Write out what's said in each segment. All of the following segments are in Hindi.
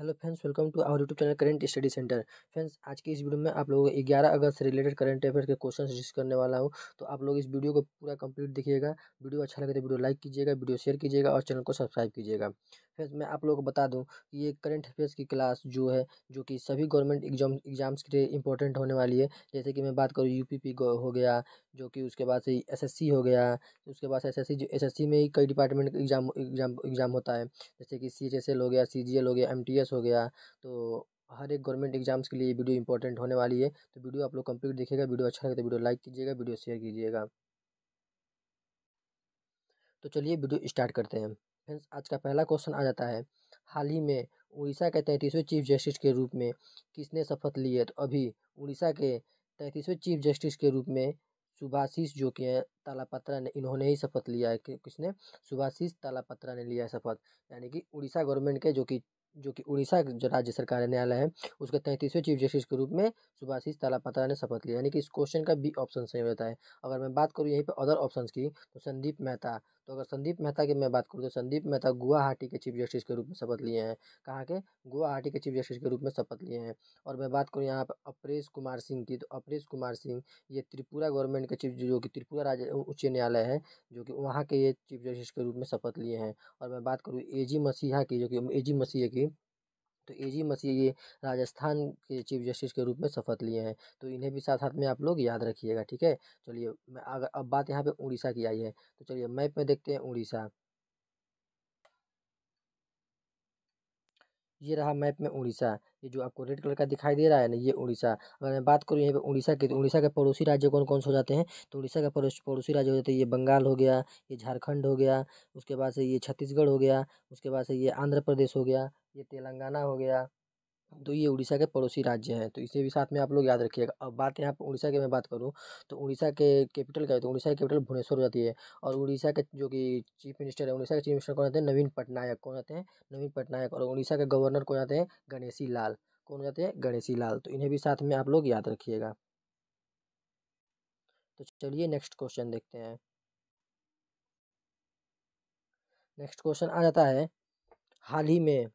hello friends welcome to our YouTube channel current study centre friends आज की इस वीडियो में आप लोगों को ग्यारह अगस्त से रिलेटेड करंट अफेयर के क्वेश्चन डिस्कस करने वाला हूँ तो आप लोग इस वीडियो को पूरा कंप्लीट देखिएगा वीडियो अच्छा लगे तो वीडियो लाइक कीजिएगा वीडियो शेयर कीजिएगा और चैनल को सब्सक्राइब कीजिएगा अफेयर्स मैं आप लोगों को बता दूं कि ये करंट अफेयर्स की क्लास जो है जो कि सभी गवर्नमेंट एग्जाम एग्जाम्स के लिए इंपॉर्टेंट होने वाली है जैसे कि मैं बात करूँ यू पी हो गया जो कि उसके बाद से एस हो गया उसके बाद एस एस एस में ही कई डिपार्टमेंट एग्जाम एग्जाम एग्जाम होता है जैसे कि सी हो गया सी हो गया एम हो गया तो हर एक गवर्नमेंट एग्जाम्स के लिए वीडियो इंपॉर्टेंट होने वाली है तो वीडियो आप लोग कंप्लीट देखिएगा वीडियो अच्छा लगे तो वीडियो लाइक कीजिएगा वीडियो शेयर कीजिएगा तो चलिए वीडियो स्टार्ट करते हैं फ्रेंड्स आज का पहला क्वेश्चन आ जाता है हाल ही में उड़ीसा के तैंतीसवें चीफ जस्टिस के रूप में किसने शपथ ली है तो अभी उड़ीसा के तैंतीसवें चीफ जस्टिस के रूप में सुभाषीष जो कि हैं तालापत्रा ने इन्होंने ही शपथ लिया है कि किसने सुभाषीष तालापत्रा ने लिया है शपथ यानी कि उड़ीसा गवर्नमेंट के जो कि जो कि उड़ीसा राज्य सरकार न्यायालय है उसके तैंतीसवें चीफ जस्टिस के रूप में सुभाषीष तालापत्रा ने शपथ लिया यानी कि इस क्वेश्चन का बी ऑप्शन सही होता है अगर मैं बात करूँ यहीं पर अदर ऑप्शन की तो संदीप मेहता तो अगर संदीप मेहता की मैं बात करूँ तो संदीप मेहता गुवाहाटी के चीफ जस्टिस के रूप में शपथ लिए हैं कहाँ के गुवाहाटी के चीफ जस्टिस के रूप में शपथ लिए हैं और मैं बात करूँ यहाँ पर अपरेश कुमार सिंह की तो अपरेश कुमार सिंह ये त्रिपुरा गवर्नमेंट के चीफ जो कि त्रिपुरा राज्य उच्च न्यायालय है जो कि वहाँ के ये चीफ जस्टिस के रूप में शपथ लिए हैं और मैं बात करूँ ए जी मसीहा की जो कि ए जी मसीह की तो ए जी मसीह ये राजस्थान के चीफ जस्टिस के रूप में शपथ लिए हैं तो इन्हें भी साथ साथ में आप लोग याद रखिएगा ठीक है चलिए मैं अगर अब बात यहाँ पे उड़ीसा की आई है तो चलिए मैप में देखते हैं उड़ीसा ये रहा मैप में उड़ीसा ये जो आपको रेड कलर का दिखाई दे रहा है ना ये उड़ीसा अगर मैं बात करूँ यहाँ पे उड़ीसा की तो उड़ीसा के पड़ोसी राज्य कौन कौन से हो जाते हैं तो उड़ीसा के पड़ोसी राज्य हो जाते हैं ये बंगाल हो गया ये झारखंड हो गया उसके बाद से ये छत्तीसगढ़ हो गया उसके बाद से ये आंध्र प्रदेश हो गया ये तेलंगाना हो गया तो ये उड़ीसा के पड़ोसी राज्य हैं तो इसे भी साथ में आप लोग याद रखिएगा अब बात यहाँ पर उड़ीसा की मैं बात करूँ तो उड़ीसा के कैपिटल का तो उड़ीसा की कैपिटल भुवनेश्वर हो जाती है और उड़ीसा के जो कि चीफ मिनिस्टर है उड़ीसा के चीफ मिनिस्टर कौन होते हैं नवीन पटनायक कौन रहते हैं नवीन पटनायक और उड़ीसा के गवर्नर कौन जाते हैं गणेशी लाल कौन रहते हैं गणेशी लाल तो इन्हें भी साथ में आप लोग याद रखिएगा तो चलिए नेक्स्ट क्वेश्चन देखते हैं नेक्स्ट क्वेश्चन आ जाता है हाल ही में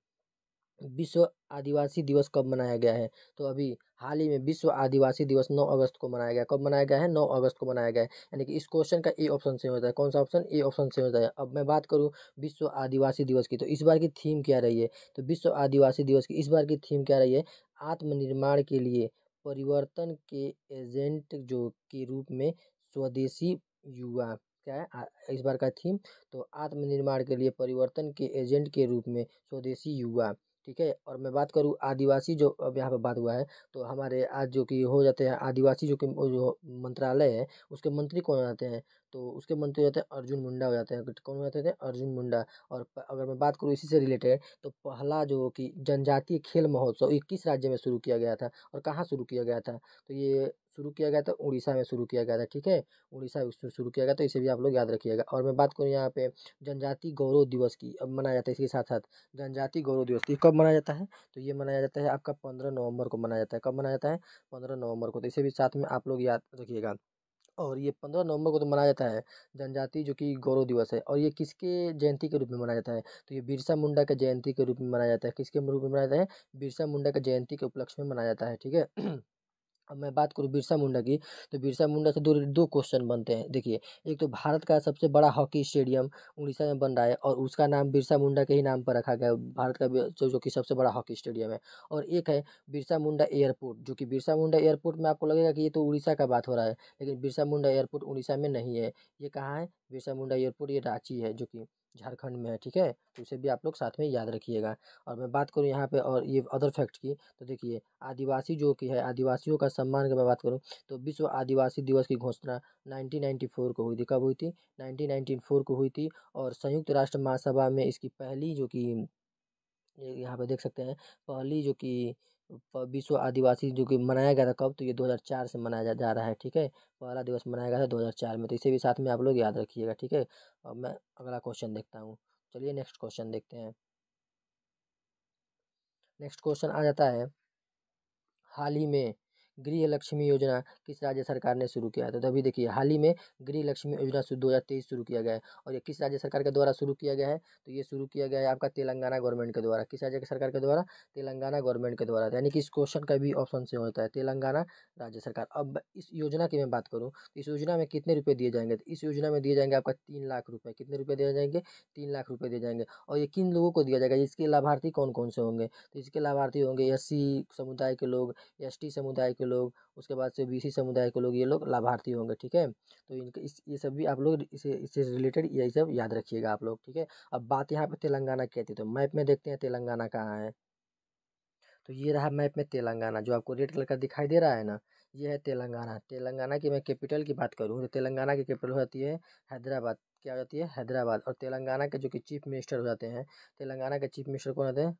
विश्व आदिवासी दिवस कब मनाया गया है तो अभी हाल ही में विश्व आदिवासी दिवस नौ अगस्त को मनाया गया कब मनाया गया है नौ अगस्त को मनाया गया है यानी कि इस क्वेश्चन का ए ऑप्शन से होता है कौन सा ऑप्शन ए ऑप्शन से होता है अब मैं बात करूँ विश्व आदिवासी दिवस की तो इस बार की थीम क्या रही है तो विश्व आदिवासी दिवस की इस बार की थीम क्या रही है आत्मनिर्माण के लिए परिवर्तन के एजेंट जो के रूप में स्वदेशी युवा क्या है इस बार का थीम तो आत्मनिर्माण के लिए परिवर्तन के एजेंट के रूप में स्वदेशी युवा ठीक है और मैं बात करूँ आदिवासी जो अब यहाँ पर बात हुआ है तो हमारे आज जो कि हो जाते हैं आदिवासी जो कि जो मंत्रालय है उसके मंत्री कौन हो जाते हैं तो उसके मंत्री हो जाते हैं अर्जुन मुंडा हो जाते हैं कौन हो जाते थे अर्जुन मुंडा और अगर मैं बात करूँ इसी से रिलेटेड तो पहला जो कि जनजातीय खेल महोत्सव ये किस राज्य में शुरू किया गया था और कहाँ शुरू किया गया था तो ये शुरू किया गया था उड़ीसा में शुरू किया गया था ठीक है उड़ीसा में शुरू किया गया तो इसे भी आप लोग याद रखिएगा और मैं बात करूँ यहाँ पे जनजाति गौरव दिवस की अब मनाया जाता है इसके साथ साथ जनजाति गौरव दिवस की कब मनाया जाता है तो ये मनाया जाता है आपका पंद्रह नवंबर को मनाया जाता है कब मनाया जाता है पंद्रह नवंबर को तो इसे भी साथ में आप लोग याद रखिएगा और ये पंद्रह नवंबर को तो मनाया जाता है जनजाति जो कि गौरव दिवस है और ये किसके जयंती के रूप में मनाया जाता है तो ये बिरसा मुंडा के जयंती के रूप में मनाया जाता है किसके रूप में मनाया जाता है बिरसा मुंडा के जयंती के उपलक्ष्य में मनाया जाता है ठीक है अब मैं बात करूँ बिरसा मुंडा की तो बिरसा मुंडा से दो दो क्वेश्चन बनते हैं देखिए एक तो भारत का सबसे बड़ा हॉकी स्टेडियम उड़ीसा में बन रहा है और उसका नाम बिरसा मुंडा के ही नाम पर रखा गया भारत का जो जो कि सबसे बड़ा हॉकी स्टेडियम है और एक है बिरसा मुंडा एयरपोर्ट जो कि बिरसा मुंडा एयरपोर्ट में आपको लगेगा कि ये तो उड़ीसा का बात हो रहा है लेकिन बिरसा मुंडा एयरपोर्ट उड़ीसा में नहीं है ये कहाँ है बिरसा मुंडा एयरपोर्ट ये रांची है जो कि झारखंड में है ठीक है तो उसे भी आप लोग साथ में याद रखिएगा और मैं बात करूँ यहाँ पे और ये अदर फैक्ट की तो देखिए आदिवासी जो कि है आदिवासियों का सम्मान की मैं बात करूँ तो विश्व आदिवासी दिवस की घोषणा 1994 को हुई थी कब हुई थी 1994 को हुई थी और संयुक्त राष्ट्र महासभा में इसकी पहली जो कि यहाँ पर देख सकते हैं पहली जो कि विश्व आदिवासी जो कि मनाया गया था कब तो ये 2004 से मनाया जा, जा रहा है ठीक है पहला दिवस मनाया गया था 2004 में तो इसे भी साथ में आप लोग याद रखिएगा ठीक है अब मैं अगला क्वेश्चन देखता हूँ चलिए नेक्स्ट क्वेश्चन देखते हैं नेक्स्ट क्वेश्चन आ जाता है हाल ही में गृह लक्ष्मी योजना किस राज्य सरकार ने शुरू किया था तो अभी देखिए हाल ही में गृह लक्ष्मी योजना दो हज़ार तेईस शुरू किया गया है और ये किस राज्य सरकार के द्वारा शुरू किया गया है तो ये शुरू किया गया है आपका तेलंगाना गवर्नमेंट के द्वारा किस राज्य सरकार के द्वारा तेलंगाना गवर्नमेंट के द्वारा यानी कि इस क्वेश्चन का भी ऑप्शन से होता है तेलंगाना राज्य सरकार अब इस योजना की मैं बात करूँ तो इस योजना में कितने रुपये दिए जाएंगे तो इस योजना में दिए जाएंगे आपका तीन लाख रुपये कितने रुपये दिए जाएंगे तीन लाख रुपये दिए जाएंगे और ये किन लोगों को दिया जाएगा इसके लाभार्थी कौन कौन से होंगे तो इसके लाभार्थी होंगे एस समुदाय के लोग एस समुदाय के के लोग उसके बाद से बी समुदाय के लोग ये लोग लाभार्थी होंगे ठीक है तो इनके इस ये सब भी आप लोग इसे इससे रिलेटेड ये सब याद रखिएगा आप लोग ठीक है अब बात यहाँ पे तेलंगाना कहती है तो मैप में देखते हैं तेलंगाना कहाँ है तो ये रहा मैप में तेलंगाना जो आपको रेड कलर का दिखाई दे रहा है ना ये है तेलंगाना तेलंगाना की मैं कैपिटल की बात करूँ तो तेलंगाना की कैपिटल होती है हैदराबाद क्या होती है हैदराबाद और तेलंगाना के जो कि चीफ मिनिस्टर हो जाते हैं तेलंगाना के चीफ मिनिस्टर कौन होते हैं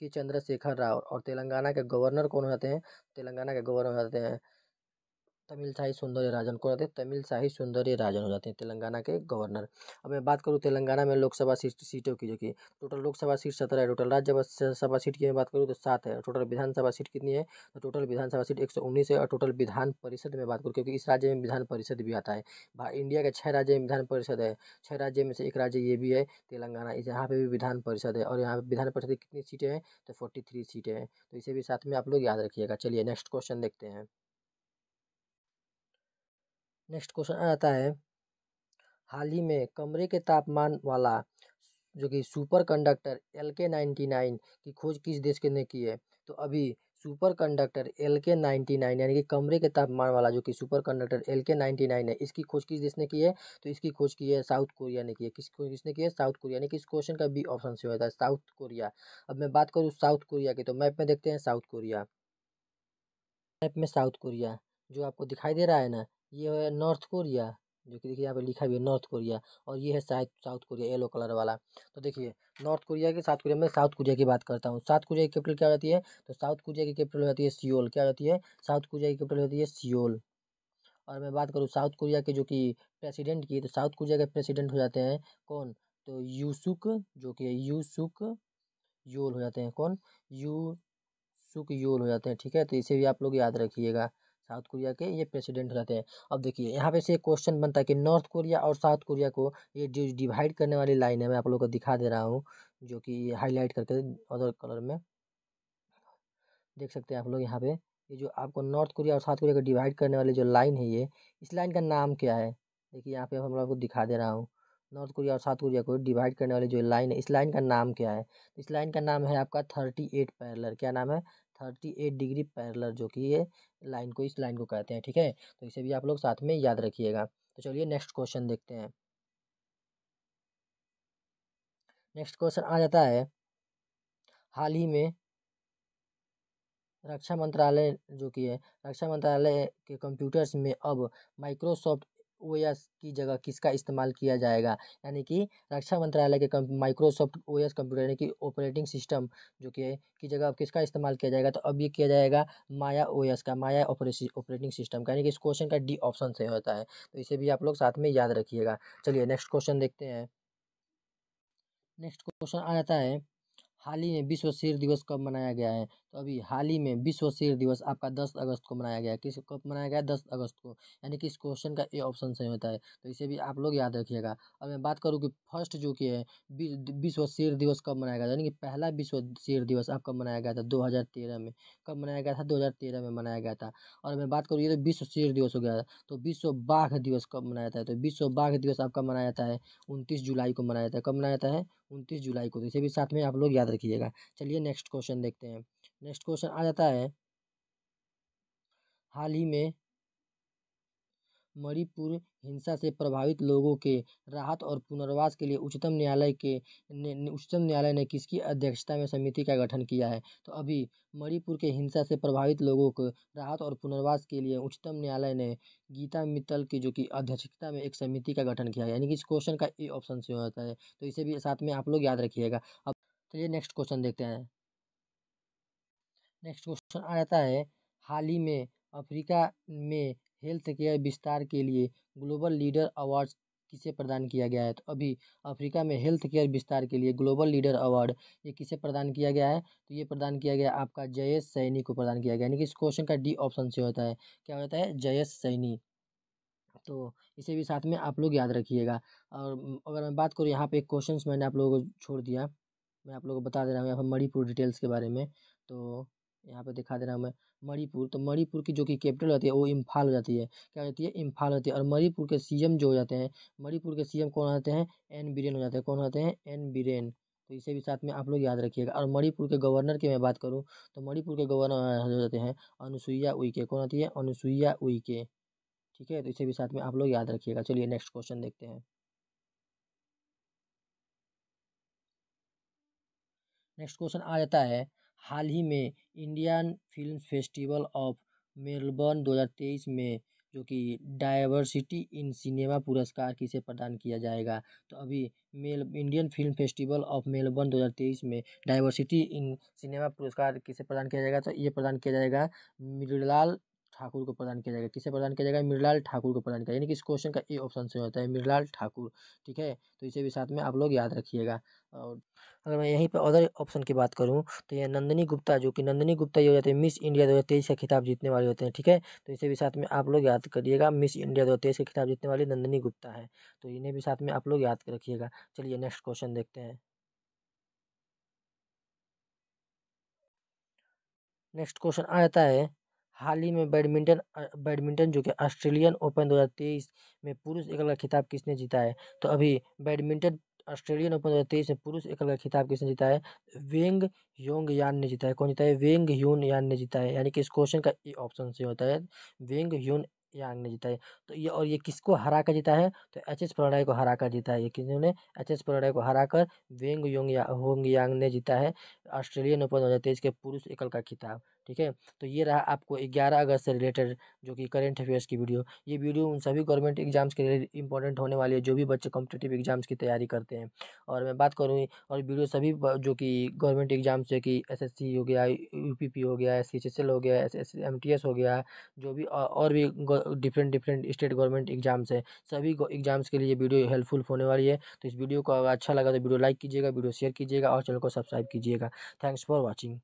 के चंद्रशेखर राव और तेलंगाना के गवर्नर कौन हो जाते हैं तेलंगाना के गवर्नर हो जाते हैं तमिल शाही सौंदर्य राजन को जाते तमिल शाही सौंदर्य राजन हो जाते हैं तेलंगाना के गवर्नर अब मैं बात करूँ तेलंगाना में लोकसभा सीटों की जो कि टोटल लोकसभा सीट सत्रह है टोटल राज्यसभा सीट की मैं बात करूँ तो सात है टोटल विधानसभा सीट कितनी है तो टोटल विधानसभा सीट एक है और टोटल विधान परिषद में बात करूँ क्योंकि इस राज्य में विधान परिषद भी आता है इंडिया के छः राज्य में विधान परिषद है छः राज्य में से एक राज्य ये भी है तेलंगाना यहाँ पर भी विधान परिषद है और यहाँ पर विधान परिषद की कितनी सीटें हैं तो फोर्टी सीटें हैं तो इसे भी साथ में आप लोग याद रखिएगा चलिए नेक्स्ट क्वेश्चन देखते हैं नेक्स्ट क्वेश्चन आता है हाल ही में कमरे के तापमान वाला जो कि superconductor L K ninety nine की खोज किस देश के ने की है तो अभी superconductor L K ninety nine यानी कि कमरे के तापमान वाला जो कि superconductor L K ninety nine है इसकी खोज किस देश ने की है तो इसकी खोज की है साउथ कोरिया ने की है किस खोज किसने की है साउथ कोरिया यानी कि इस क्वेश्चन का बी ऑप्शन से होता है साउथ कोरिया अब मैं बात करूँ साउथ कोरिया की तो मैप में देखते हैं साउथ कोरिया मैप में साउथ कोरिया जो आपको दिखाई दे रहा है ना ये है नॉर्थ कोरिया जो कि देखिए यहाँ पे लिखा भी है नॉर्थ कोरिया और ये है साइथ साउथ कोरिया येलो कलर वाला तो देखिए नॉर्थ कोरिया के साउथ कोरिया में साउथ कोरिया की बात करता हूँ साउथ कोरिया की कैपिटल क्या रहती है तो साउथ कोरिया की कैपिटल रहती है सियोल क्या रहती है साउथ कोरिया की कैपिटल रहती है सियोल और मैं बात करूँ साउथ कोरिया के जो कि प्रेसिडेंट की तो साउथ कोरिया के प्रेसिडेंट हो जाते हैं कौन तो यूसुक जो कि यूसुक योल हो जाते हैं कौन यू सुक योल हो जाते हैं ठीक है तो इसे भी आप लोग याद रखिएगा साउथ कोरिया के ये प्रेसिडेंट रहते हैं अब देखिए यहाँ पे से क्वेश्चन बनता है कि नॉर्थ कोरिया और साउथ कोरिया को ये जो डिवाइड करने वाली लाइन है मैं आप लोग को दिखा दे रहा हूँ जो कि हाईलाइट करके अदर कलर में देख सकते हैं आप लोग यहाँ पे ये जो आपको नॉर्थ कोरिया और साउथ कोरिया को डिवाइड करने वाली जो लाइन है ये इस लाइन का नाम क्या है देखिए यहाँ पे हम लोग को दिखा दे रहा हूँ नॉर्थ कोरिया और साउथ कोरिया को डिवाइड करने वाली जो लाइन है इस लाइन का नाम क्या है इस लाइन का नाम है आपका थर्टी एट पैरलर क्या नाम है थर्टी एट डिग्री पैरलर जो कि ये लाइन को इस लाइन को कहते हैं ठीक है तो इसे भी आप लोग साथ में याद रखिएगा तो चलिए नेक्स्ट क्वेश्चन देखते हैं नेक्स्ट क्वेश्चन आ जाता है हाल ही में रक्षा मंत्रालय जो कि है रक्षा मंत्रालय के कंप्यूटर्स में अब माइक्रोसॉफ्ट ओ एस की जगह किसका इस्तेमाल किया जाएगा यानी कि रक्षा मंत्रालय के माइक्रोसॉफ्ट ओ एस कंप्यूटर यानी कि ऑपरेटिंग सिस्टम जो कि है की जगह अब किसका इस्तेमाल किया जाएगा तो अब ये किया जाएगा माया ओ एस का माया ऑपरेटिंग सिस्टम का यानी कि इस क्वेश्चन का डी ऑप्शन से होता है तो इसे भी आप लोग साथ में याद रखिएगा चलिए नेक्स्ट क्वेश्चन देखते हैं नेक्स्ट क्वेश्चन आ जाता है हाल ही में विश्व सिर दिवस कब मनाया गया है तो अभी हाल ही में विश्व शेर दिवस आपका दस अगस्त को मनाया गया किस कब मनाया गया दस अगस्त को यानी कि इस क्वेश्चन का ए ऑप्शन सही होता है तो इसे भी आप लोग याद रखिएगा अब मैं बात करूँ कि फर्स्ट जो कि है विश्व शेर दिवस कब मनाया गया यानी कि पहला विश्व शेर दिवस आपका मनाया गया था दो हज़ार तेरह में कब मनाया गया था दो हज़ार तेरह में मनाया गया था और मैं बात करूँ ये तो विश्व शेर दिवस हो गया था तो विश्व बाघ दिवस कब मनाया जाता है तो विश्व बाघ दिवस आपका मनाया जाता है उनतीस जुलाई को मनाया जाता है कब मनाया जाता है उनतीस जुलाई को तो इसे भी साथ में आप लोग याद रखिएगा चलिए नेक्स्ट क्वेश्चन देखते हैं नेक्स्ट क्वेश्चन आ जाता है हाल ही में मणिपुर हिंसा से प्रभावित लोगों के राहत और पुनर्वास के लिए उच्चतम न्यायालय के उच्चतम न्यायालय ने किसकी अध्यक्षता में समिति का गठन किया है तो अभी मणिपुर के हिंसा से प्रभावित लोगों को राहत और पुनर्वास के लिए उच्चतम न्यायालय ने गीता मित्तल की जो कि अध्यक्षता में एक समिति का गठन किया है यानी कि इस क्वेश्चन का ए ऑप्शन से होता है तो इसे भी साथ में आप लोग याद रखिएगा अब चलिए नेक्स्ट क्वेश्चन देखते हैं नेक्स्ट क्वेश्चन आ जाता है हाल ही में अफ्रीका में हेल्थ केयर विस्तार के लिए ग्लोबल लीडर अवार्ड किसे प्रदान किया गया है तो अभी अफ्रीका में हेल्थ केयर विस्तार के लिए ग्लोबल लीडर अवार्ड ये किसे प्रदान किया गया है तो ये प्रदान किया गया आपका जयेश सैनी को प्रदान किया गया यानी कि इस क्वेश्चन का डी ऑप्शन से होता है क्या हो जाता है जयेश सैनी तो इसे भी साथ में आप लोग याद रखिएगा और अगर मैं बात करूँ यहाँ पर एक क्वेश्चन मैंने आप लोगों को छोड़ दिया मैं आप लोगों को बता दे रहा हूँ यहाँ पर मणिपुर डिटेल्स के बारे में तो यहाँ पे दिखा दे रहा हूँ हमें मणिपुर तो मणिपुर की जो कि कैपिटल होती है वो इम्फाल हो जाती है क्या जाती है इम्फाल होती है और मणिपुर के सीएम जो हो जाते हैं मणिपुर के सीएम कौन रहते हैं एन बीरेन हो जाते हैं कौन रहते हैं एन बीरेन तो इसे भी साथ में आप लोग याद रखिएगा और मणिपुर के गवर्नर की मैं बात करूँ तो मणिपुर के गवर्नर हो जाते हैं अनुसुईया उइके कौन होती है अनुसुईया उइके ठीक है तो इसे भी साथ में आप लोग याद रखिएगा चलिए नेक्स्ट क्वेश्चन देखते हैं नेक्स्ट क्वेश्चन आ जाता है हाल ही में Indian film festival of Melbourne 2023 में जो कि डाइवर्सिटी इन सिनेमा पुरस्कार किसे प्रदान किया जाएगा तो अभी मेल Indian film festival of Melbourne 2023 में डाइवर्सिटी इन सिनेमा पुरस्कार किसे प्रदान किया जाएगा तो ये प्रदान किया जाएगा मृलाल ठाकुर को प्रदान किया जाएगा किसे प्रदान किया जाएगा मृणाल ठाकुर को प्रदान किया यानी कि इस क्वेश्चन का ए ऑप्शन सही होता है मृलाल ठाकुर ठीक है तो इसे भी साथ में आप लोग याद रखिएगा और अगर मैं यहीं पर अदर ऑप्शन की बात करूं तो यह नंदनी गुप्ता जो कि नंदनी गुप्ता ये हो जाते हैं मिस इंडिया दो हज़ार तेईस का खिताब जीतने वाले होते हैं ठीक है तो इसे भी साथ में आप लोग याद करिएगा मिस इंडिया दो हज़ार तेईस का खिताब जीतने वाली नंदनी गुप्ता है तो इन्हें भी साथ में आप लोग याद रखिएगा चलिए नेक्स्ट क्वेश्चन देखते हैं नेक्स्ट क्वेश्चन आ जाता है हाल ही में बैडमिंटन बैडमिंटन जो कि ऑस्ट्रेलियन ओपन 2023 में पुरुष एकल का खिताब किसने जीता है तो अभी बैडमिंटन ऑस्ट्रेलियन ओपन 2023 में पुरुष एकल का खिताब किसने जीता है वेंग योंग यान ने जीता है कौन जीता है वेंग ह्यून यान ने जीता है यानी कि इस क्वेश्चन का ई ऑप्शन से होता है वेंग ह्यून यांग ने जीता है तो ये और ये किसको हरा कर जीता है तो एच एस प्रणय को हरा कर जीता है ये किन्होंने एच एस प्रणय को हरा कर वेंग योंग या होंग यांग ने जीता है ऑस्ट्रेलियन ओपन दो हज़ार तेईस के पुरुष एकल का खिताब ठीक है तो ये रहा आपको ग्यारह अगस्त से रिलेटेड जो कि करेंट अफेयर्स की वीडियो ये वीडियो उन सभी गवर्नमेंट एग्जाम्स के लिए इंपॉर्टेंट होने वाली है जो भी बच्चे कॉम्पिटेटिव एग्जाम्स की तैयारी करते हैं और मैं बात करूँ और वीडियो सभी जो कि गवर्नमेंट एग्जाम्स है कि एस हो गया यू हो गया एस हो गया एस हो गया जो भी और भी different different state government exams है सभी एग्जाम्स के लिए वीडियो हेल्पफुल होने वाली है तो इस वीडियो को अगर अच्छा लगा तो वीडियो लाइक कीजिएगा वीडियो शेयर कीजिएगा और चैनल को सब्सक्राइब कीजिएगा थैंक्स फॉर वॉचिंग